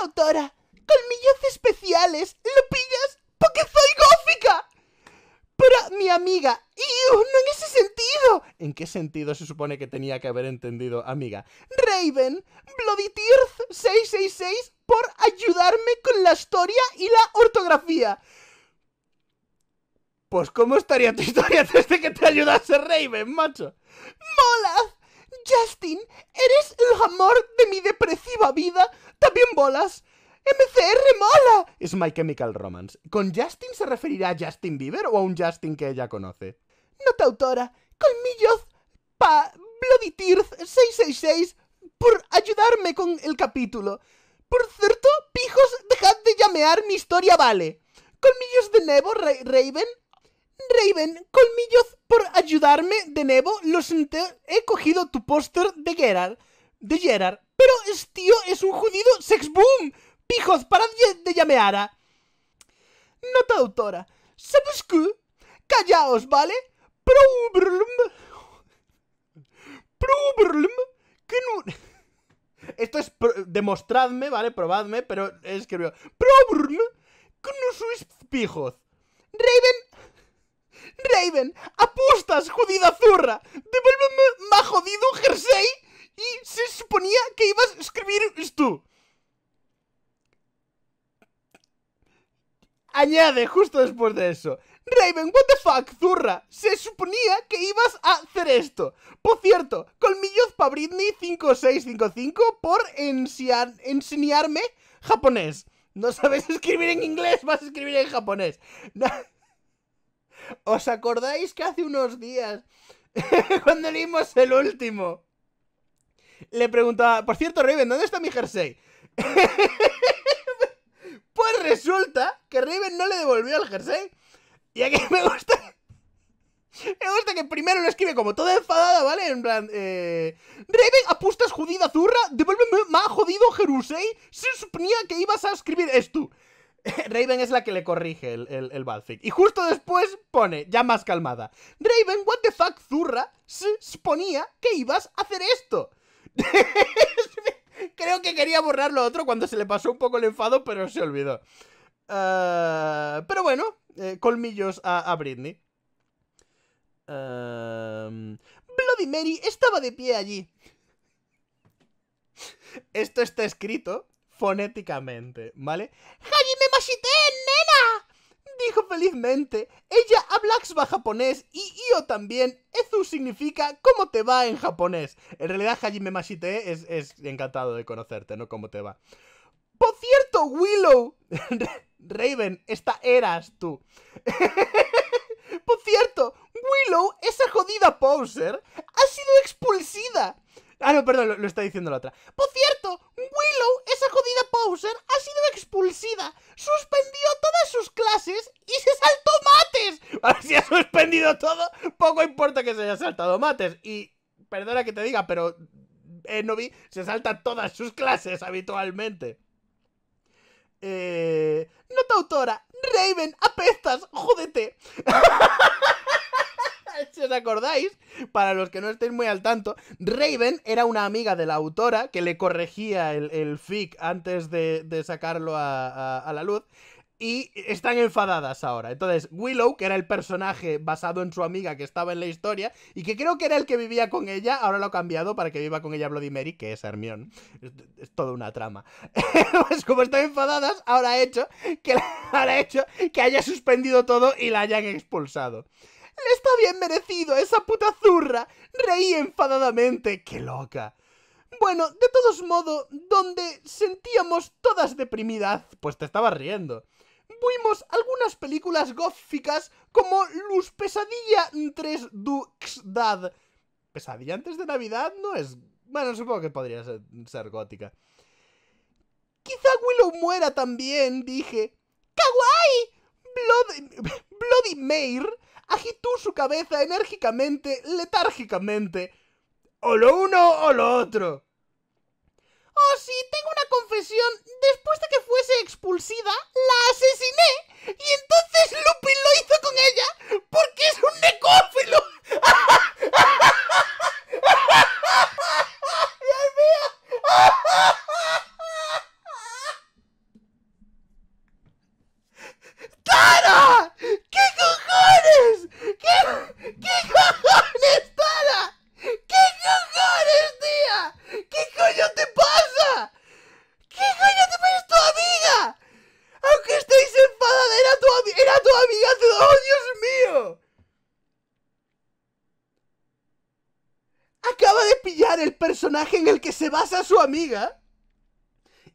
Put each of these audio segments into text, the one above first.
autora. Colmillos especiales. ¿Lo pillas? Porque soy gófica. Pero mi amiga, y ¡No en ese sentido! ¿En qué sentido se supone que tenía que haber entendido, amiga? Raven, Bloody Tears 666 por ayudarme con la historia y la ortografía. Pues ¿cómo estaría tu historia desde que te ayudase Raven, macho? ¡Mola! Justin, eres el amor de mi depresiva vida MCR mola. Es My Chemical Romance. ¿Con Justin se referirá a Justin Bieber o a un Justin que ella conoce? Nota autora. Colmillos pa Bloody Tears 666 por ayudarme con el capítulo. Por cierto, pijos, dejad de llamear, mi historia vale. Colmillos de Nebo, Raven. Raven, colmillos por ayudarme de Nebo, los he cogido tu póster de Gerard. De Gerard, pero, es, tío, es un jodido sexboom. Pijos, parad de llameara. Nota autora. ¿Sabes qué? Callaos, ¿vale? Problem. Problem. Que no... Esto es demostradme, ¿vale? Probadme, pero es que... Problem. Que no pijos. Raven... Raven, apostas, jodida zurra. Devuélveme más jodido jersey y se suponía que ibas a escribir esto. Añade justo después de eso. Raven, what the fuck, zurra. Se suponía que ibas a hacer esto. Por cierto, colmillos para Britney 5655 por enseñarme japonés. No sabes escribir en inglés, vas a escribir en japonés. ¿Os acordáis que hace unos días, cuando leímos el último, le preguntaba, por cierto, Raven, ¿dónde está mi jersey? pues resulta que Raven no le devolvió el jersey. Y aquí me gusta... Me gusta que primero lo escribe como toda enfadada, ¿vale? En plan, eh... Raven, apustas jodida zurra, devuélveme más jodido Jerusei. Se suponía que ibas a escribir esto. Raven es la que le corrige el, el, Y justo después pone, ya más calmada, Raven, what the fuck, zurra, se suponía que ibas a hacer esto. Creo que quería borrarlo lo otro cuando se le pasó un poco el enfado, pero se olvidó. Eh, pero bueno, eh, colmillos a, Britney. Em, Bloody Mary estaba de pie allí. Esto está escrito fonéticamente, ¿vale? me masité, nena! dijo felizmente, ella habla japonés y yo también, Ezu significa cómo te va en japonés. En realidad Hajime Mashite es, es encantado de conocerte, no cómo te va. Por cierto, Willow, Raven, esta eras tú. Por cierto, Willow, esa jodida poser, ha sido expulsida. Ah, no, perdón, lo, está diciendo la otra. Por cierto, Willow, esa jodida poser, ha sido expulsida. Suspendió todas sus clases y se saltó mates. Así si ha suspendido todo, poco importa que se haya saltado mates. Y perdona que te diga, pero Enovi, eh, se salta todas sus clases habitualmente. Eh... Nota autora. Raven, apestas, jódete. si os acordáis, para los que no estéis muy al tanto, Raven era una amiga de la autora que le corregía el, fic antes de, sacarlo a, la luz y están enfadadas ahora. Entonces, Willow, que era el personaje basado en su amiga que estaba en la historia y que creo que era el que vivía con ella, ahora lo ha cambiado para que viva con ella Bloody Mary, que es Hermión. Es, toda una trama. pues como están enfadadas, ahora hecho que ahora ha hecho que haya suspendido todo y la hayan expulsado. Le está bien merecido a esa puta zurra. Reí enfadadamente. ¡Qué loca! Bueno, de todos modos, donde sentíamos todas deprimidad, pues te estaba riendo. Vimos algunas películas góficas como Luz Pesadilla 3 Duxdad. Pesadilla antes de Navidad no es... Bueno, supongo que podría ser, gótica. Quizá Willow muera también, dije. ¡Kawaii! Bloody Mare agitó su cabeza enérgicamente, letárgicamente. O lo uno o lo otro. Oh, sí, tengo una confesión. Después de que fuese expulsida, la asesiné. Y entonces Lupin lo hizo con ella porque es un necófilo. se basa su amiga.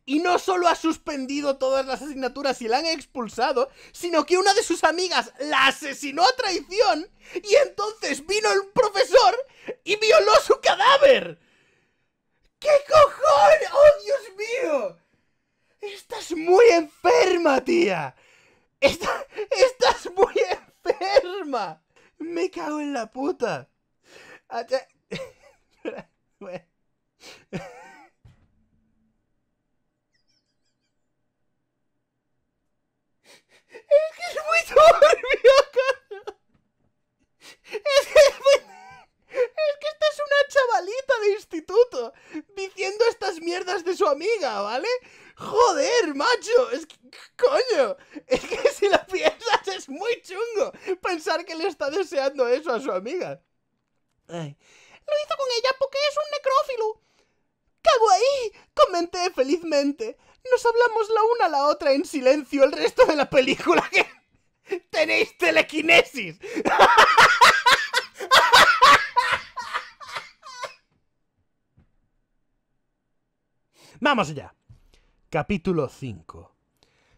Y no solo ha suspendido todas las asignaturas y la han expulsado, sino que una de sus amigas la asesinó a traición y entonces vino el profesor y violó su cadáver. ¡Qué cojones! ¡Oh, Dios mío! Estás muy enferma, tía. estás muy enferma. Me cago en la puta. Es que, es que esta es una chavalita de instituto diciendo estas mierdas de su amiga, ¿vale? Joder, macho, es coño, es que si lo piensas es muy chungo pensar que le está deseando eso a su amiga. Lo hizo con ella porque es un necrófilo. ¡Cago ahí! Comenté felizmente. Nos hablamos la una a la otra en silencio el resto de la película Tenéis telequinesis. Vamos allá. Capítulo 5.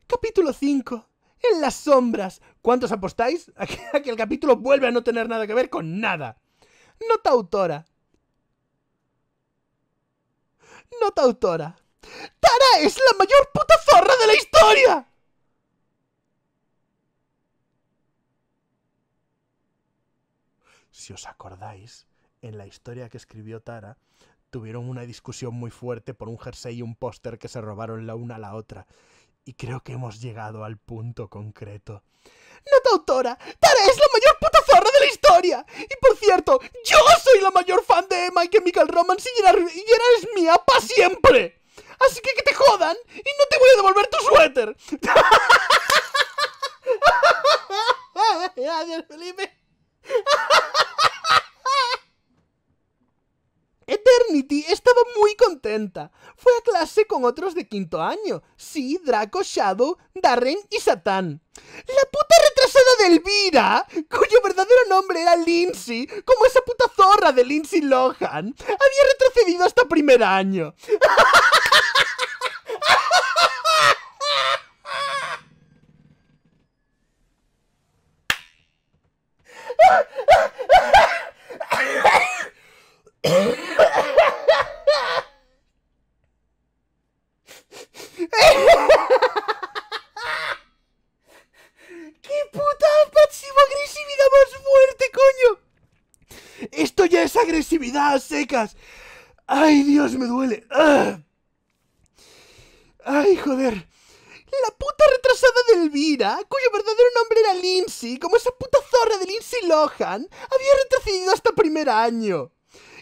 Capítulo 5. En las sombras. ¿Cuántos apostáis a que, el capítulo vuelve a no tener nada que ver con nada? Nota autora. Nota autora. Tara es la mayor puta zorra de la historia. si os acordáis, en la historia que escribió Tara, tuvieron una discusión muy fuerte por un jersey y un póster que se robaron la una a la otra. Y creo que hemos llegado al punto concreto. No, autora! ¡Tara es la mayor puta de la historia! Y por cierto, yo soy la mayor fan de y Chemical Romance y era y es mía para siempre. Así que que te jodan y no te voy a devolver tu suéter. Felipe. estaba muy contenta. Fue a clase con otros de quinto año. Sí, Draco, Shadow, Darren y Satán. La puta retrasada de Elvira, cuyo verdadero nombre era Lindsay, como esa puta zorra de Lindsay Lohan, había retrocedido hasta primer año. Esto ya es agresividad secas. Ay, Dios, me duele. Ay, joder. La puta retrasada de Elvira, cuyo verdadero nombre era Lindsay, como esa puta zorra de Lindsay Lohan, había retrocedido hasta primer año.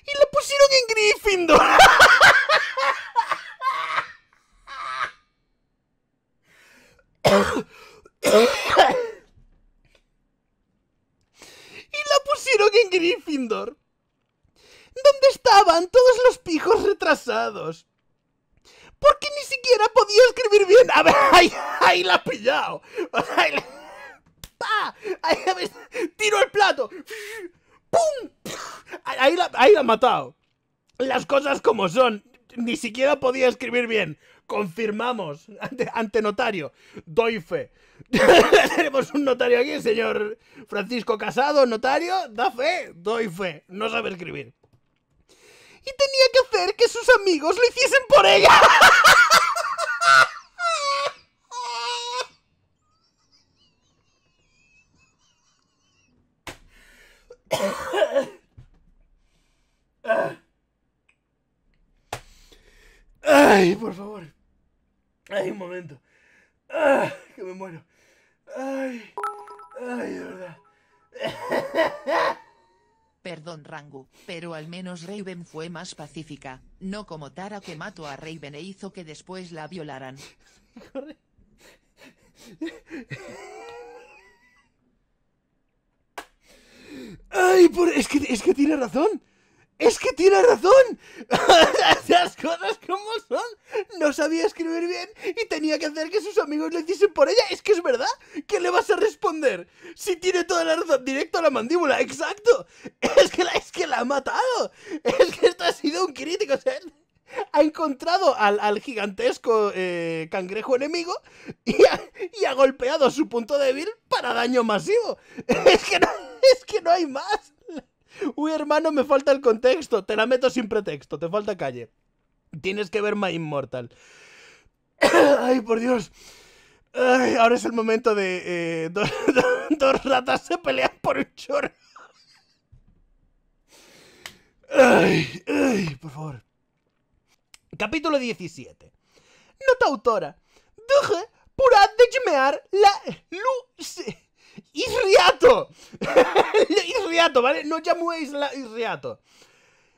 Y la pusieron en Gryffindor. Gryffindor. ¿Dónde estaban todos los pijos retrasados? Porque ni siquiera podía escribir bien. A ver, ahí, la ha pillado. Ahí Ahí, tiro el plato. ¡Pum! Ahí la, ahí la ha matado. Las cosas como son ni siquiera podía escribir bien. Confirmamos ante, notario. Doy fe. Tenemos un notario aquí, señor Francisco Casado, notario. Da fe, doy fe. No sabe escribir. Y tenía que hacer que sus amigos lo hiciesen por ella. Ay, por favor. Ay, un momento. que me muero. Ay, ay, de verdad. Perdón, Rangu, pero al menos Raven fue más pacífica, no como Tara que mató a Raven e hizo que después la violaran. ¡Ay, por... es, que, es que tiene razón! Es que tiene razón. Las cosas como son. No sabía escribir bien y tenía que hacer que sus amigos le hiciesen por ella. Es que es verdad. ¿Qué le vas a responder? Si tiene toda la razón. Directo a la mandíbula. Exacto. Es que la, es que la ha matado. Es que esto ha sido un crítico. ha encontrado al, gigantesco eh, cangrejo enemigo y ha, golpeado a golpeado su punto débil para daño masivo. Es que es que no hay más. Uy, hermano, me falta el contexto. Te la meto sin pretexto, te falta calle. Tienes que ver My Immortal. Ay, por Dios. ahora es el momento de. Eh, dos, ratas se pelean por un chorro. Ay, ay, por favor. Capítulo 17. Nota autora. Deje pura de chimear la luz. Isriato. Isriato, ¿vale? No llaméis Isriato.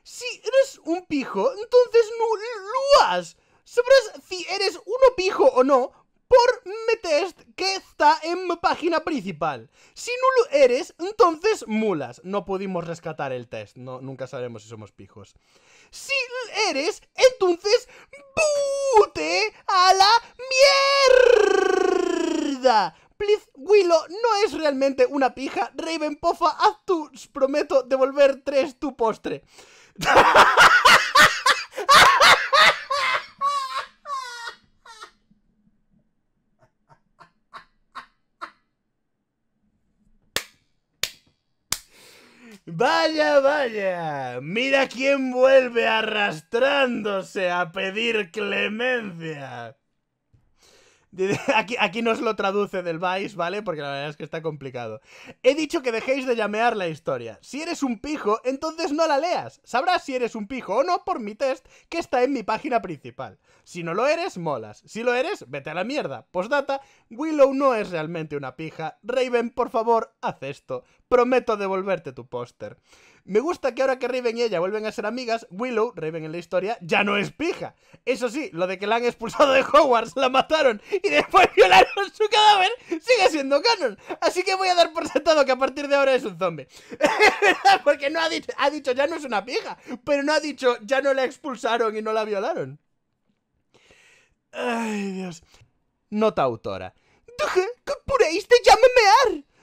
Si eres un pijo, entonces no Sabrás si eres uno pijo o no por test que está en mi página principal. Si no lo eres, entonces mulas. No pudimos rescatar el test. nunca sabremos si somos pijos. Si eres, entonces bute a la mierda. Please, Willow, no es realmente una pija. Raven, pofa, haz tu... Prometo devolver tres tu postre. Vaya, vaya, mira quién vuelve arrastrándose a pedir clemencia. Aquí, aquí nos lo traduce del Vice, ¿vale? Porque la verdad es que está complicado. He dicho que dejéis de llamear la historia. Si eres un pijo, entonces no la leas. Sabrás si eres un pijo o no por mi test que está en mi página principal. Si no lo eres, molas. Si lo eres, vete a la mierda. Postdata, Willow no es realmente una pija. Raven, por favor, haz esto. Prometo devolverte tu póster. Me gusta que ahora que Raven y ella vuelven a ser amigas, Willow, Raven en la historia, ya no es pija. Eso sí, lo de que la han expulsado de Hogwarts, la mataron y después violaron su cadáver, sigue siendo canon. Así que voy a dar por sentado que a partir de ahora es un zombie. Porque no ha dicho, ha dicho ya no es una pija, pero no ha dicho ya no la expulsaron y no la violaron. Ay, Dios. Nota autora. ¿Qué que puréis te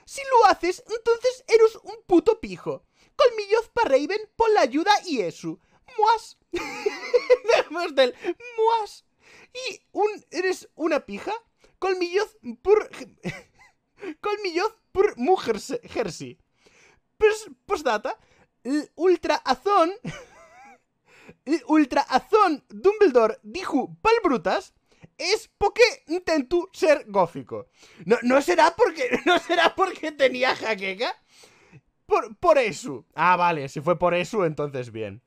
Si lo haces, entonces eres un puto pijo colmillos para Raven por la ayuda y eso. Muas. De del muas. Y un, eres una pija. Colmillos por... colmillos por mujer jersey. Postdata. ultra Ultraazón Dumbledore dijo pal brutas es porque intentó ser gófico. No, será porque no será porque tenía jaqueca. Por, por eso. Ah, vale, si fue por eso, entonces bien.